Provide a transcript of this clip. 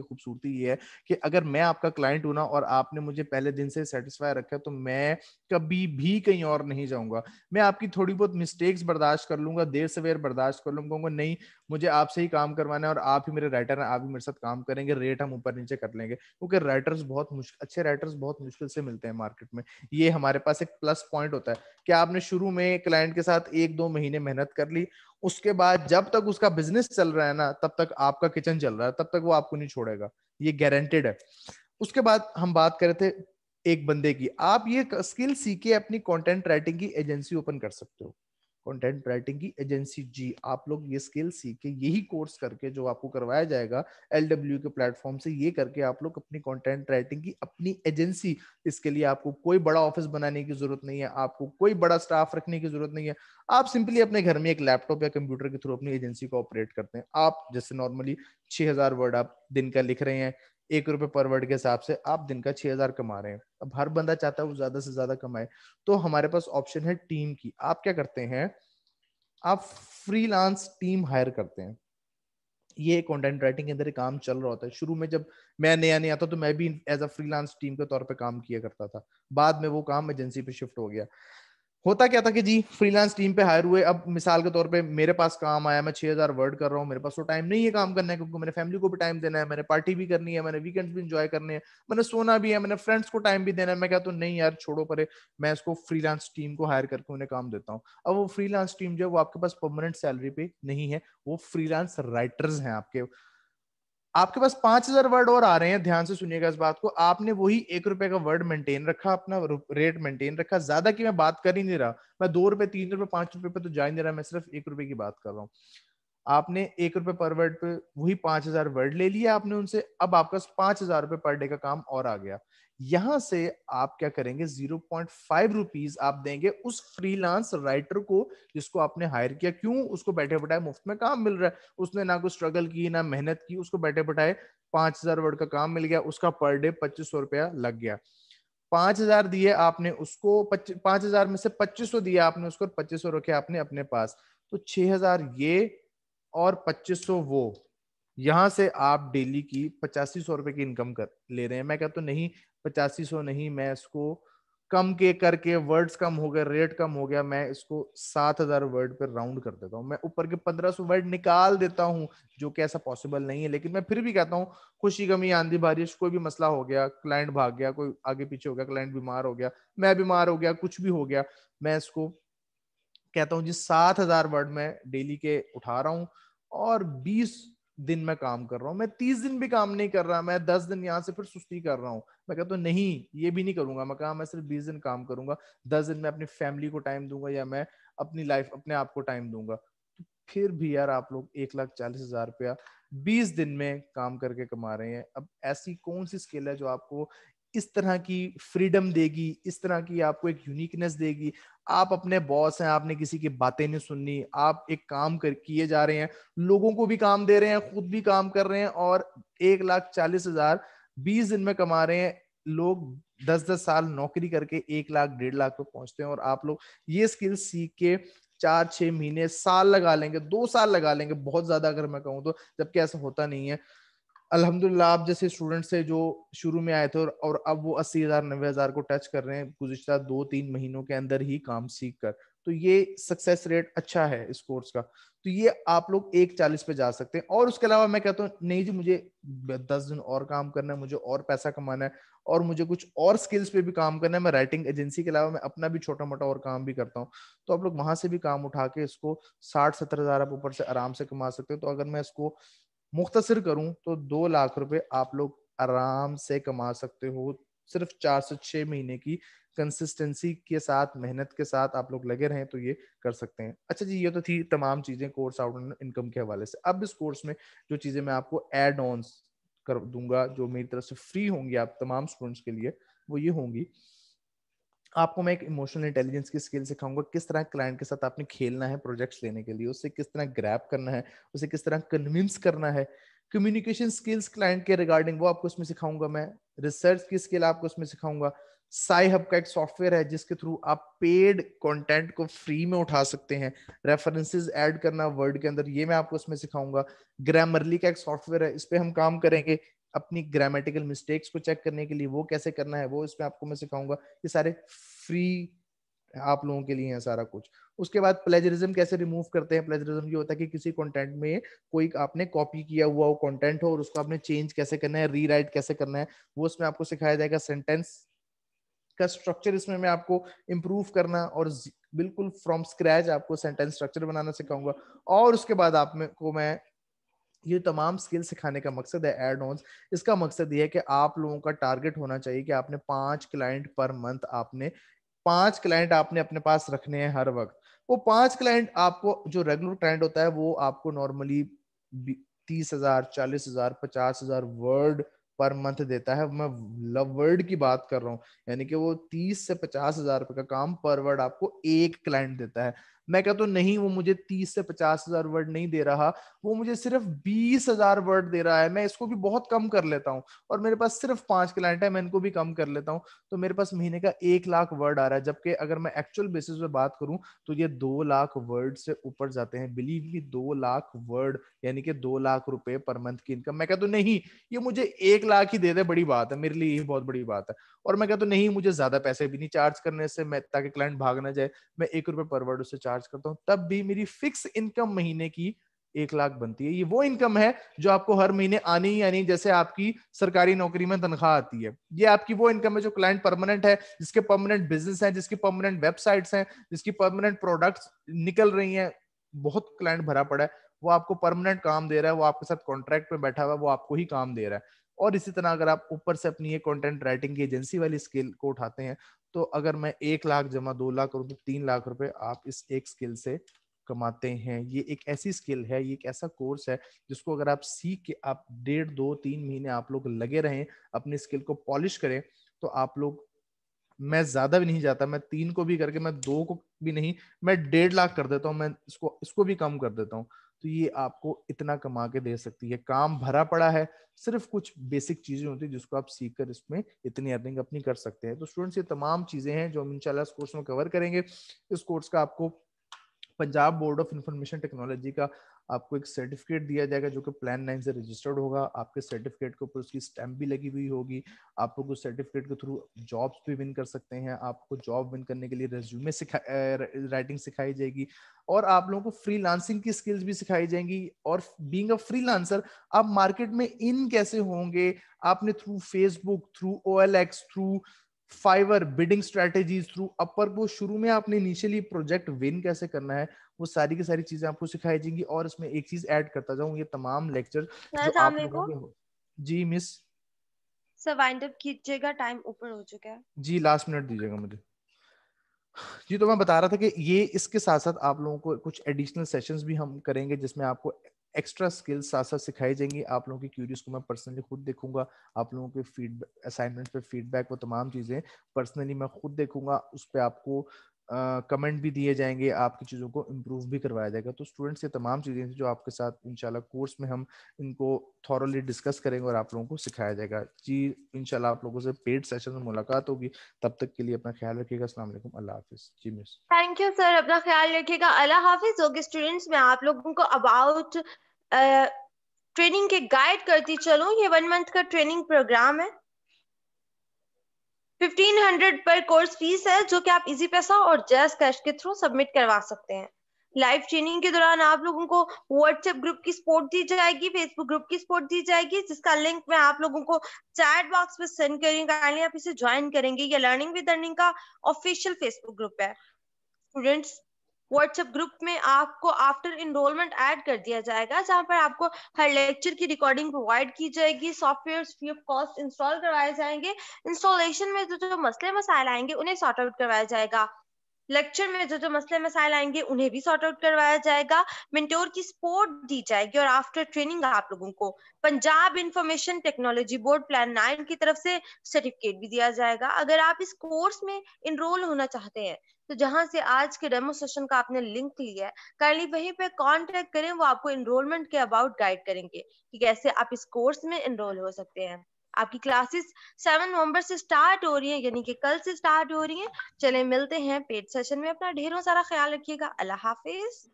की खूबसूरती ये है कि अगर मैं आपका क्लाइंट हूं ना और आपने मुझे पहले दिन से सेटिस्फाई रखा तो मैं कभी भी कहीं और नहीं जाऊंगा मैं आपकी थोड़ी बहुत मिस्टेक्स बर्दाश्त कर लूंगा देर सवेर बर्दाश्त कर लूंगा कहूंगा नहीं मुझे आपसे ही काम करवाना है और आप ही मेरे राइटर हैं आप ही मेरे साथ काम करेंगे रेट हम ऊपर नीचे कर लेंगे क्योंकि राइटर्स बहुत मुश्किल अच्छे राइटर्स बहुत मुश्किल से मिलते हैं मार्केट में ये हमारे पास एक प्लस पॉइंट होता है कि आपने शुरू में क्लाइंट के साथ एक दो महीने मेहनत कर ली उसके बाद जब तक उसका बिजनेस चल रहा है ना तब तक आपका किचन चल रहा है तब तक वो आपको नहीं छोड़ेगा ये गारंटेड है उसके बाद हम बात कर रहे थे एक बंदे की आप ये स्किल सीखे अपनी कंटेंट राइटिंग की एजेंसी ओपन कर सकते हो कंटेंट राइटिंग की एजेंसी जी आप लोग ये स्किल सीख के यही कोर्स करके जो आपको करवाया जाएगा एल के प्लेटफॉर्म से ये करके आप लोग अपनी कंटेंट राइटिंग की अपनी एजेंसी इसके लिए आपको कोई बड़ा ऑफिस बनाने की जरूरत नहीं है आपको कोई बड़ा स्टाफ रखने की जरूरत नहीं है आप सिंपली अपने घर में एक लैपटॉप या कंप्यूटर के थ्रू अपनी एजेंसी को ऑपरेट करते हैं आप जैसे नॉर्मली छह वर्ड आप दिन का लिख रहे हैं एक रुपए पर वर्ड के हिसाब से आप दिन का छह हजार कमा रहे हैं अब हर बंदा चाहता है वो ज्यादा से ज्यादा कमाए तो हमारे पास ऑप्शन है टीम की आप क्या करते हैं आप फ्रीलांस टीम हायर करते हैं ये कंटेंट राइटिंग के अंदर काम चल रहा होता है शुरू में जब मैं नया नया था तो मैं भी एज अ फ्रीलांस टीम के तौर पे काम किया करता था बाद में वो काम एजेंसी पे शिफ्ट हो गया होता क्या था कि जी फ्रीलांस टीम पे हायर हुए अब मिसाल के तौर पे मेरे पास काम आया मैं 6000 वर्ड कर रहा हूँ मेरे पास तो टाइम नहीं है काम करने का क्योंकि मैंने फैमिली को भी टाइम देना है मैंने पार्टी भी करनी है मैंने वीकेंड्स भी इंजॉय करने हैं मैंने सोना भी है मैंने फ्रेंड्स को टाइम भी देना है मैं कहता तो नहीं यार छोड़ो परे मैं इसको फ्रीलांस टीम को हायर करके उन्हें काम देता हूँ अब वो फ्रीलांस टीम जो है वो आपके पास परमानेंट सैलरी पे नहीं है वो फ्रीलांस राइटर्स हैं आपके आपके पास पांच हजार वर्ड और आ रहे हैं ध्यान से सुनिएगा इस बात को आपने वही एक रुपए का वर्ड मेंटेन रखा अपना रेट मेंटेन रखा ज्यादा की मैं बात कर ही नहीं रहा मैं दो रुपए तीन रुपए पांच रुपए पे तो जा ही नहीं रहा मैं सिर्फ एक रुपए की बात कर रहा हूँ आपने एक रुपए पर वर्ड पे वही पांच हजार वर्ड ले लिया आपने उनसे अब आपका पांच हजार रुपए पर डे का काम और आ गया यहां से आप क्या करेंगे जीरो पॉइंट फाइव रुपीज आप देंगे उस फ्रीलांस राइटर को जिसको आपने हायर किया क्यों उसको बैठे बैठाए मुफ्त में काम मिल रहा है उसने ना कोई स्ट्रगल की ना मेहनत की उसको बैठे बैठाए पांच हजार वर्ड का काम मिल गया उसका पर डे पच्चीस सौ रुपया लग गया पांच हजार दिए आपने उसको पांच हजार में से पच्चीस सौ दिया आपने उसको पच्चीस सौ रखे आपने अपने पास तो छह हजार ये और पच्चीस सौ वो यहां से आप डेली की पचासी सौ रुपए की इनकम कर ले रहे हैं मैं कहता तो नहीं पचासी सौ नहीं मैं इसको कम के करके वर्ड्स कम हो गए रेट कम हो गया मैं इसको सात हजार वर्ड पर राउंड कर देता हूँ मैं ऊपर के पंद्रह सौ वर्ड निकाल देता हूँ जो कि ऐसा पॉसिबल नहीं है लेकिन मैं फिर भी कहता हूँ खुशी कमी आंधी बारिश कोई भी मसला हो गया क्लाइंट भाग गया कोई आगे पीछे हो गया क्लाइंट बीमार हो गया मैं बीमार हो गया कुछ भी हो गया मैं इसको कहता हूँ जी सात हजार वर्ड मैं डेली के उठा रहा हूँ और बीस दिन मैं काम कर रहा हूँ मैं तीस दिन भी काम नहीं कर रहा मैं दस दिन यहाँ से फिर सुस्ती कर रहा हूँ मैं कहता तो हूँ नहीं ये भी नहीं करूंगा मैं कहा मैं सिर्फ बीस दिन काम करूंगा दस दिन मैं अपनी फैमिली को टाइम दूंगा या मैं अपनी लाइफ अपने आप को टाइम दूंगा तो फिर भी यार आप लोग एक लाख चालीस हजार रुपया बीस दिन में काम करके कमा रहे हैं अब ऐसी कौन सी स्किल है जो आपको इस तरह की फ्रीडम देगी इस तरह की आपको एक यूनिकनेस देगी आप अपने बॉस हैं आपने किसी की बातें नहीं सुननी आप एक काम कर किए जा रहे हैं लोगों को भी काम दे रहे हैं खुद भी काम कर रहे हैं और एक लाख चालीस हजार बीस दिन में कमा रहे हैं लोग दस दस साल नौकरी करके एक लाख डेढ़ लाख पे पहुंचते हैं और आप लोग ये स्किल सीख के चार छह महीने साल लगा लेंगे दो साल लगा लेंगे बहुत ज्यादा अगर मैं कहूँ तो जबकि ऐसा होता नहीं है अल्हम्दुलिल्लाह आप जैसे स्टूडेंट्स है जो शुरू में आए थे और अब वो अस्सी हजार नब्बे हजार को टच कर रहे हैं गुजशत दो तीन महीनों के अंदर ही काम सीख कर तो ये सक्सेस रेट अच्छा है इस कोर्स का तो ये आप लोग एक चालीस पे जा सकते हैं और उसके अलावा मैं कहता हूँ नहीं जी मुझे दस दिन और काम करना है मुझे और पैसा कमाना है और मुझे कुछ और स्किल्स पे भी काम करना है मैं राइटिंग एजेंसी के अलावा मैं अपना भी छोटा मोटा और काम भी करता हूँ तो आप लोग वहां से भी काम उठा के इसको साठ सत्तर हजार आप ऊपर से आराम से कमा सकते हो तो अगर मैं इसको मुख्तर करूं तो दो लाख रुपए आप लोग आराम से कमा सकते हो सिर्फ चार से छह महीने की कंसिस्टेंसी के साथ मेहनत के साथ आप लोग लगे रहें तो ये कर सकते हैं अच्छा जी ये तो थी तमाम चीज़ें कोर्स आउट इनकम के हवाले से अब इस कोर्स में जो चीज़ें मैं आपको एड ऑन कर दूंगा जो मेरी तरफ से फ्री होंगी आप तमाम स्टूडेंट्स के लिए वो ये होंगी आपको मैं एक इमोशनल इंटेलिजेंस की स्किल सिखाऊंगा किस तरह क्लाइंट के साथ आपने खेलना है प्रोजेक्ट्स लेने के लिए उसे किस तरह ग्रैप करना है उसे किस तरह कन्विंस करना है कम्युनिकेशन स्किल्स क्लाइंट के रिगार्डिंग वो आपको इसमें सिखाऊंगा मैं रिसर्च की स्किल आपको उसमें सिखाऊंगा साई हब का एक सॉफ्टवेयर है जिसके थ्रू आप पेड कंटेंट को फ्री में उठा सकते हैं रेफरेंसेस ऐड करना वर्ड के अंदर ये मैं आपको उसमें सिखाऊंगा ग्रामरली का एक सॉफ्टवेयर है इस पर हम काम करेंगे अपनी ग्रामेटिकल मिस्टेक्स को चेक करने के लिए वो कैसे करना है वो इसमें आपको मैं सिखाऊंगा ये सारे फ्री आप लोगों के लिए है सारा कुछ उसके बाद प्लेजरिज्म कैसे रिमूव करते हैं प्लेजरिज्म ये होता है कि किसी कंटेंट में कोई आपने कॉपी किया हुआ वो कंटेंट हो और उसको आपने चेंज कैसे करना है रीराइट कैसे करना है वो उसमें आपको सिखाया जाएगा सेंटेंस का स्ट्रक्चर इसमें मैं आपको इम्प्रूव करना और बिल्कुल फ्रॉम स्क्रैच आपको सेंटेंस स्ट्रक्चर बनाना सिखाऊंगा और उसके बाद आप में को मैं ये तमाम स्किल सिखाने का मकसद है एड ऑन इसका मकसद ये है कि आप लोगों का टारगेट होना चाहिए कि आपने पांच क्लाइंट पर मंथ आपने पांच क्लाइंट आपने अपने पास रखने हैं हर वक्त वो पांच क्लाइंट आपको जो रेगुलर क्लाइंट होता है वो आपको नॉर्मली तीस हजार चालीस हजार पचास हजार वर्ड पर मंथ देता है मैं लव वर्ड की बात कर रहा हूँ यानी कि वो तीस से पचास हजार रुपये का काम पर वर्ड आपको एक क्लाइंट देता है मैं कहता हूँ नहीं वो मुझे तीस से पचास हजार वर्ड नहीं दे रहा वो मुझे सिर्फ बीस हजार वर्ड दे रहा है मैं इसको भी बहुत कम कर लेता हूँ और मेरे पास सिर्फ पांच क्लाइंट है मैं इनको भी कम कर लेता हूँ तो मेरे पास महीने का एक लाख वर्ड आ रहा है जबकि अगर मैं एक्चुअल बेसिस पे बात करूँ तो ये दो लाख वर्ड से ऊपर जाते हैं बिलीव मी दो लाख वर्ड यानी कि दो लाख रुपए पर मंथ की इनकम मैं कहता तो नहीं ये मुझे एक लाख ही दे दे बड़ी बात है मेरे लिए ये बहुत बड़ी बात है और मैं कहता तो नहीं मुझे ज्यादा पैसे भी नहीं चार्ज करने से मैं ताकि क्लाइंट भाग ना जाए मैं एक रुपए पर वर्ड उससे चार्ज चार्ज करता हूं तब भी मेरी फिक्स इनकम महीने की एक लाख बनती है ये वो इनकम है जो आपको हर महीने आनी ही आनी जैसे आपकी सरकारी नौकरी में तनख्वाह आती है ये आपकी वो इनकम है जो क्लाइंट परमानेंट है जिसके परमानेंट बिजनेस है जिसकी परमानेंट वेबसाइट्स हैं जिसकी परमानेंट प्रोडक्ट्स निकल रही हैं बहुत क्लाइंट भरा पड़ा है वो आपको परमानेंट काम दे रहा है वो आपके साथ कॉन्ट्रैक्ट पे बैठा हुआ है वो आपको ही काम दे रहा है और इसी तरह अगर आप ऊपर से अपनी ये कंटेंट राइटिंग की एजेंसी वाली स्किल को उठाते हैं तो अगर मैं एक लाख जमा दो लाख करूँ तो तीन लाख रुपए आप इस एक स्किल से कमाते हैं ये एक ऐसी स्किल है ये एक ऐसा कोर्स है जिसको अगर आप सीख के आप डेढ़ दो तीन महीने आप लोग लगे रहें अपनी स्किल को पॉलिश करें तो आप लोग मैं ज्यादा भी नहीं जाता मैं तीन को भी करके मैं दो को भी नहीं मैं डेढ़ लाख कर देता हूँ मैं इसको इसको भी कम कर देता हूँ तो ये आपको इतना कमा के दे सकती है काम भरा पड़ा है सिर्फ कुछ बेसिक चीजें होती है जिसको आप सीख कर इसमें इतनी अर्निंग अपनी कर सकते हैं तो स्टूडेंट्स ये तमाम चीजें हैं जो हम इंशाल्लाह इस कोर्स में कवर करेंगे इस कोर्स का आपको Punjab board of information technology का आपको एक सर्टिफिकेट दिया जाएगा जो कि प्लान नाइन से रजिस्टर्ड होगा आपके सर्टिफिकेट के ऊपर उसकी स्टैम्प भी लगी हुई होगी आप लोग उस सर्टिफिकेट के थ्रू जॉब्स भी विन कर सकते हैं आपको जॉब विन करने के लिए रेज्यूमे सिखा राइटिंग सिखाई जाएगी और आप लोगों को फ्रीलांसिंग की स्किल्स भी सिखाई जाएंगी और बींग अ फ्रीलांसर आप मार्केट में इन कैसे होंगे आपने थ्रू फेसबुक थ्रू ओ through Fiverr bidding strategies through अपर को शुरू में आपने इनिशियली प्रोजेक्ट विन कैसे करना है वो सारी की सारी चीजें आपको सिखाई जाएंगी और इसमें एक चीज ऐड करता जाऊं ये तमाम लेक्चर जी मिस टाइम ऊपर हो चुका है जी लास्ट मिनट दीजिएगा मुझे जी तो मैं बता रहा था कि ये इसके साथ साथ आप लोगों को कुछ एडिशनल सेशंस भी हम करेंगे जिसमें आपको एक्स्ट्रा स्किल्स साथ साथ सिखाई जाएंगी आप लोगों की क्यूरीज को मैं पर्सनली खुद देखूंगा आप लोगों के फीडबैक असाइनमेंट पे फीडबैक वो तमाम चीज़ें पर्सनली मैं खुद देखूंगा उस पर आपको कमेंट uh, भी दिए जाएंगे आपकी चीज़ों को इम्प्रूव भी करवाया जाएगा तो स्टूडेंट्स ये तमाम चीज़ें जो आपके साथ इनशाला कोर्स में हम इनको थॉरली डिस्कस करेंगे और आप लोगों को सिखाया जाएगा जी इनशाला आप लोगों से पेड सेशन में मुलाकात होगी तब तक के लिए अपना ख्याल रखिएगा असला अल्लाह हाफिज जी मिस थैंक यू सर अपना ख्याल रखिएगा अल्लाह हाफिज होगी स्टूडेंट्स में आप लोगों को अबाउट ट्रेनिंग के गाइड करती चलूं ये वन मंथ का ट्रेनिंग प्रोग्राम है 1500 पर कोर्स फीस है जो कि आप इजी पैसा और जैस कैश के थ्रू सबमिट करवा सकते हैं लाइव ट्रेनिंग के दौरान आप लोगों को व्हाट्सएप ग्रुप की सपोर्ट दी जाएगी फेसबुक ग्रुप की सपोर्ट दी जाएगी जिसका लिंक मैं आप लोगों को चैट बॉक्स में सेंड करेंगे आप इसे ज्वाइन करेंगे ये लर्निंग विद अर्निंग का ऑफिशियल फेसबुक ग्रुप है स्टूडेंट्स व्हाट्सएप ग्रुप में आपको आफ्टर इनरोलमेंट ऐड कर दिया जाएगा जहां पर आपको हर लेक्चर की रिकॉर्डिंग प्रोवाइड की जाएगी software free of cost install करवाए जाएंगे इंस्टॉलेशन में जो जो मसले मसाइल आएंगे उन्हें सॉर्ट आउट करवाया जाएगा लेक्चर में जो जो मसले मसाइल आएंगे उन्हें भी सॉर्ट आउट करवाया जाएगा मेंटोर की सपोर्ट दी जाएगी और आफ्टर ट्रेनिंग आप लोगों को Punjab information technology board plan nine की तरफ से सर्टिफिकेट भी दिया जाएगा अगर आप इस कोर्स में इनरोल होना चाहते हैं तो जहां से आज के डेमो सेशन का आपने लिंक लिया है काइंडली वहीं पे कॉन्टेक्ट करें वो आपको इनरोलमेंट के अबाउट गाइड करेंगे कि कैसे आप इस कोर्स में इनरोल हो सकते हैं आपकी क्लासेस सेवन नवंबर से स्टार्ट हो रही है यानी कि कल से स्टार्ट हो रही है चले मिलते हैं पेड सेशन में अपना ढेरों सारा ख्याल रखिएगा अल्लाह हाफिज